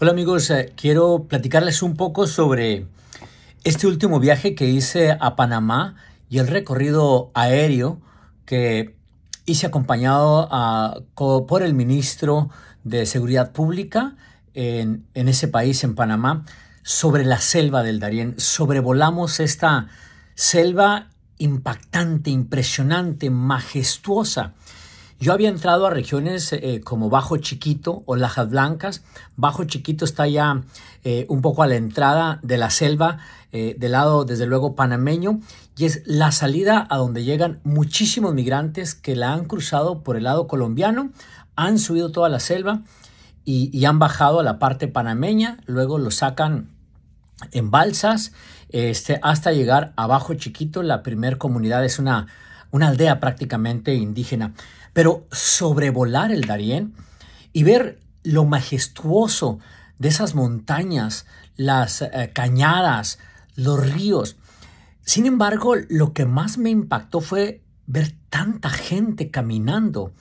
Hola amigos, eh, quiero platicarles un poco sobre este último viaje que hice a Panamá y el recorrido aéreo que hice acompañado ah, por el ministro de Seguridad Pública en, en ese país, en Panamá, sobre la selva del Darién. Sobrevolamos esta selva impactante, impresionante, majestuosa yo había entrado a regiones eh, eh, como Bajo Chiquito o Lajas Blancas. Bajo Chiquito está ya eh, un poco a la entrada de la selva, del lado desde luego panameño, y es la salida a donde llegan muchísimos migrantes que la han cruzado por el lado colombiano, han subido toda la selva y, han bajado a la parte panameña, luego lo sacan en balsas este, hasta llegar a Bajo Chiquito. La primer comunidad es una una aldea prácticamente indígena, pero sobrevolar el Darién y ver lo majestuoso de esas montañas, las eh, cañadas, los ríos. Sin embargo, lo que más me impactó fue ver tanta gente caminando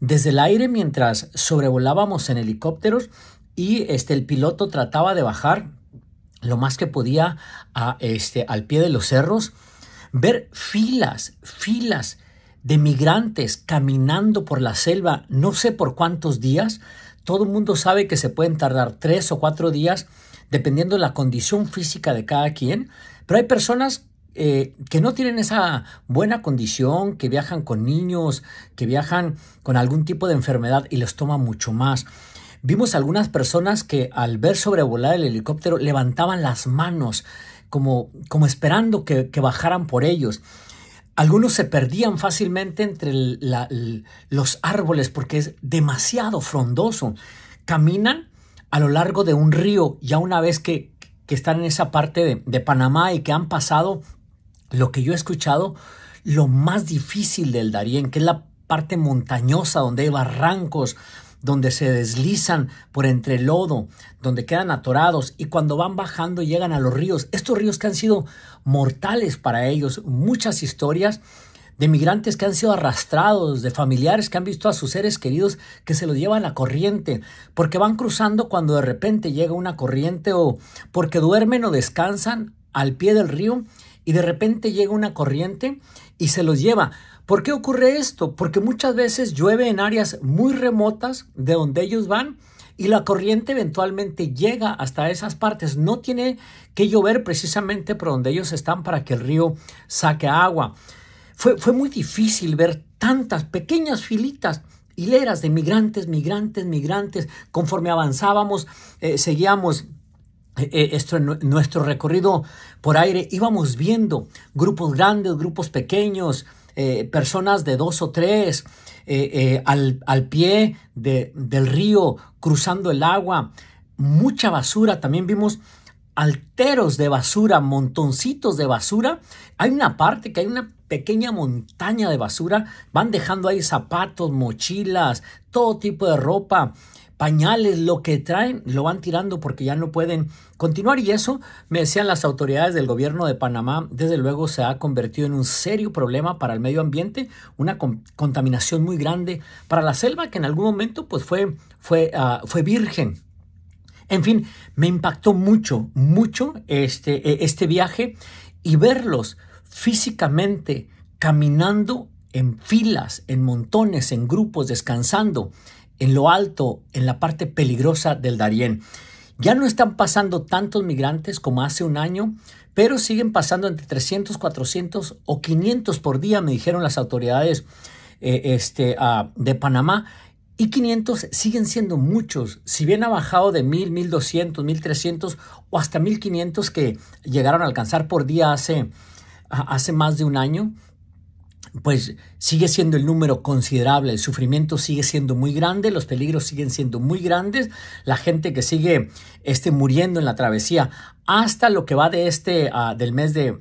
desde el aire mientras sobrevolábamos en helicópteros y este el piloto trataba de bajar lo más que podía este, al pie de los cerros Ver filas, filas de migrantes caminando por la selva no sé por cuántos días. Todo el mundo sabe que se pueden tardar tres o cuatro días dependiendo de la condición física de cada quien, pero hay personas eh, que no tienen esa buena condición, que viajan con niños, que viajan con algún tipo de enfermedad y les toma mucho más. Vimos algunas personas que al ver sobrevolar el helicóptero levantaban las manos como, esperando que, bajaran por ellos. Algunos se perdían fácilmente entre los árboles porque es demasiado frondoso. Caminan a lo largo de un río, ya una vez que, están en esa parte de, Panamá y que han pasado lo que yo he escuchado, lo más difícil del Darién, que es la parte montañosa donde hay barrancos, donde se deslizan por entre lodo, donde quedan atorados y cuando van bajando llegan a los ríos. Estos ríos que han sido mortales para ellos, muchas historias de migrantes que han sido arrastrados, de familiares que han visto a sus seres queridos que se los llevan a corriente, porque van cruzando cuando de repente llega una corriente o porque duermen o descansan al pie del río y de repente llega una corriente y se los lleva. ¿Por qué ocurre esto? Porque muchas veces llueve en áreas muy remotas de donde ellos van y la corriente eventualmente llega hasta esas partes. No tiene que llover precisamente por donde ellos están para que el río saque agua. Fue, muy difícil ver tantas pequeñas filitas hileras de migrantes, migrantes, migrantes. Conforme avanzábamos, eh, seguíamos eh, eh, esto, nuestro recorrido por aire íbamos viendo grupos grandes, grupos pequeños, eh, personas de dos o tres al, pie de, del río cruzando el agua, mucha basura, también vimos alteros de basura, montoncitos de basura. Hay una parte que hay una pequeña montaña de basura, van dejando ahí zapatos, mochilas, todo tipo de ropa pañales, lo que traen, lo van tirando porque ya no pueden continuar. Y eso, me decían las autoridades del gobierno de Panamá, desde luego se ha convertido en un serio problema para el medio ambiente, una contaminación muy grande para la selva que en algún momento pues fue, fue, ah, fue virgen. En fin, me impactó mucho, mucho este, e, este viaje y verlos físicamente caminando en filas, en montones, en grupos, descansando, en lo alto, en la parte peligrosa del Darién. Ya no están pasando tantos migrantes como hace un año, pero siguen pasando entre 300, 400 o 500 por día, me dijeron las autoridades eh, este, ah, de Panamá. Y 500 siguen siendo muchos. Si bien ha bajado de 1000, 1200, 1300 o hasta 1500 que llegaron a alcanzar por día hace ah, más de un año, pues sigue siendo el número considerable, el sufrimiento sigue siendo muy grande, los peligros siguen siendo muy grandes, la gente que sigue este, muriendo en la travesía hasta lo que va de este, ah, del mes de,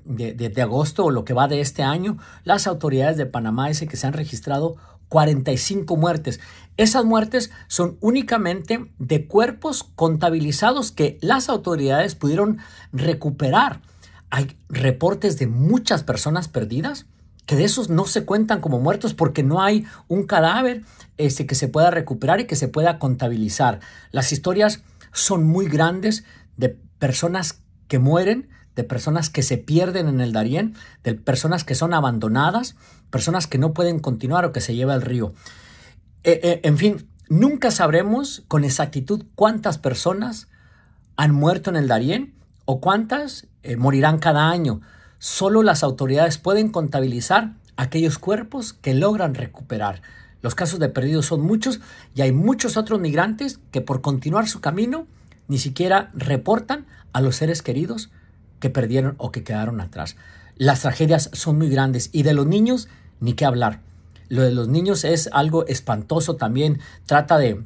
agosto o lo que va de este año, las autoridades de Panamá dicen que se han registrado 45 muertes. Esas muertes son únicamente de cuerpos contabilizados que las autoridades pudieron recuperar. Hay reportes de muchas personas perdidas, que de esos no se cuentan como muertos porque no hay un cadáver este, que se pueda recuperar y que se pueda contabilizar. Las historias son muy grandes de personas que mueren, de personas que se pierden en el Darién, de personas que son abandonadas, personas que no pueden continuar o que se lleva al río. Eh, eh, en fin, nunca sabremos con exactitud cuántas personas han muerto en el Darién o cuántas eh, morirán cada año solo las autoridades pueden contabilizar aquellos cuerpos que logran recuperar. Los casos de perdidos son muchos y hay muchos otros migrantes que por continuar su camino ni siquiera reportan a los seres queridos que perdieron o que quedaron atrás. Las tragedias son muy grandes y de los niños ni qué hablar. Lo de los niños es algo espantoso también. Trata de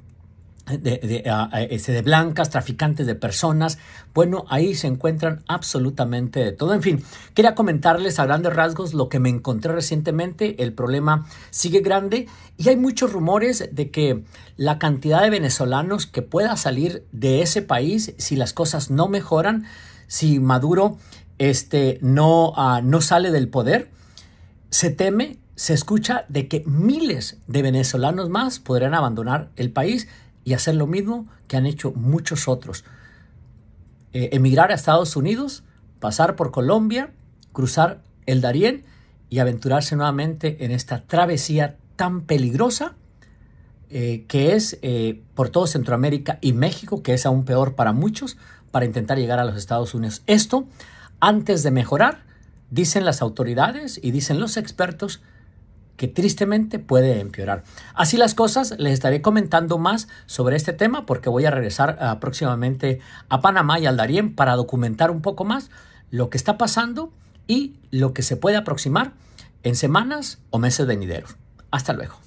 de, de, de blancas, traficantes de personas. Bueno, ahí se encuentran absolutamente de todo. En fin, quería comentarles a grandes rasgos lo que me encontré recientemente. El problema sigue grande y hay muchos rumores de que la cantidad de venezolanos que pueda salir de ese país, si las cosas no mejoran, si Maduro este, no, ah, no sale del poder, se teme, se escucha de que miles de venezolanos más podrían abandonar el país y hacer lo mismo que han hecho muchos otros. Eh, emigrar a Estados Unidos, pasar por Colombia, cruzar el Darién y aventurarse nuevamente en esta travesía tan peligrosa eh, que es eh, por todo Centroamérica y México, que es aún peor para muchos, para intentar llegar a los Estados Unidos. Esto, antes de mejorar, dicen las autoridades y dicen los expertos, que tristemente puede empeorar. Así las cosas, les estaré comentando más sobre este tema porque voy a regresar ah, próximamente a Panamá y al Darién para documentar un poco más lo que está pasando y lo que se puede aproximar en semanas o meses venideros. Hasta luego.